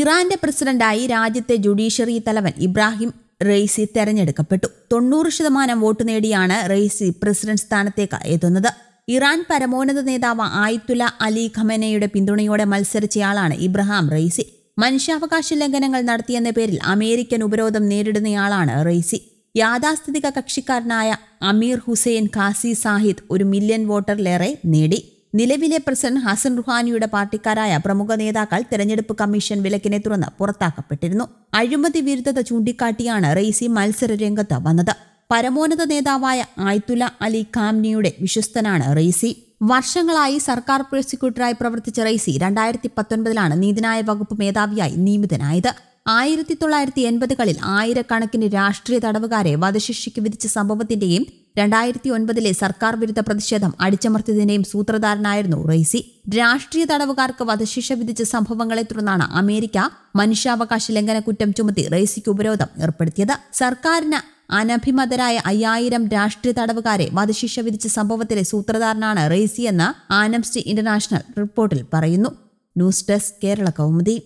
ഇറാന്റെ പ്രസിഡന്റായി രാജ്യത്തെ ജുഡീഷ്യറി തലവൻ ഇബ്രാഹിം റെയ്സി തെരഞ്ഞെടുക്കപ്പെട്ടു തൊണ്ണൂറ് ശതമാനം വോട്ട് നേടിയാണ് റെയ്സി പ്രസിഡന്റ് സ്ഥാനത്തേക്ക് എത്തുന്നത് ഇറാൻ പരമോന്നത നേതാവ് ആയിത്തുല അലി ഖമനയുടെ പിന്തുണയോടെ മത്സരിച്ചയാളാണ് ഇബ്രഹാം റെയ്സി മനുഷ്യാവകാശ ലംഘനങ്ങൾ നടത്തിയെന്ന പേരിൽ അമേരിക്കൻ ഉപരോധം നേരിടുന്നയാളാണ് റെയ്സി യാഥാസ്ഥിതിക കക്ഷിക്കാരനായ അമീർ ഹുസൈൻ ഖാസി സാഹിദ് ഒരു മില്യൺ വോട്ടറിലേറെ നേടി നിലവിലെ പ്രസിഡന്റ് ഹസൻ റുഹാനിയുടെ പാർട്ടിക്കാരായ പ്രമുഖ നേതാക്കൾ തെരഞ്ഞെടുപ്പ് കമ്മീഷൻ വിലക്കിനെ തുറന്ന് പുറത്താക്കപ്പെട്ടിരുന്നു അഴിമതി വിരുദ്ധത ചൂണ്ടിക്കാട്ടിയാണ് റെയ്സി മത്സര രംഗത്ത് വന്നത് പരമോന്നത നേതാവായ ആയ്തുല അലി ഖാംനിയുടെ വിശ്വസ്തനാണ് റെയ്സി വർഷങ്ങളായി സർക്കാർ പ്രോസിക്യൂട്ടറായി പ്രവർത്തിച്ച റെയ്സി രണ്ടായിരത്തി പത്തൊൻപതിലാണ് നീതിനായ വകുപ്പ് മേധാവിയായി നിയമിതനായത് ആയിരത്തി തൊള്ളായിരത്തി എൺപതുകളിൽ ആയിരക്കണക്കിന് രാഷ്ട്രീയ തടവുകാരെ വധശിക്ഷയ്ക്ക് വിധിച്ച സംഭവത്തിന്റെയും രണ്ടായിരത്തി ഒൻപതിലെ സർക്കാർ വിരുദ്ധ പ്രതിഷേധം അടിച്ചമർത്തിയതിനെയും സൂത്രധാരനായിരുന്നു റെയ്സി രാഷ്ട്രീയ തടവുകാർക്ക് വധശിക്ഷ വിധിച്ച സംഭവങ്ങളെ തുടർന്നാണ് അമേരിക്ക മനുഷ്യാവകാശ ലംഘന കുറ്റം ചുമത്തി റെയ്സിക്ക് ഉപരോധം ഏർപ്പെടുത്തിയത് സർക്കാരിന് അനഭിമതരായ അയ്യായിരം രാഷ്ട്രീയ തടവുകാരെ വധശിക്ഷ വിധിച്ച സംഭവത്തിലെ സൂത്രധാരനാണ് റെയ്സി എന്ന് ആനംസ്റ്റി ഇന്റർനാഷണൽ റിപ്പോർട്ടിൽ പറയുന്നു ന്യൂസ് ഡെസ്ക് കേരള കൗമുദി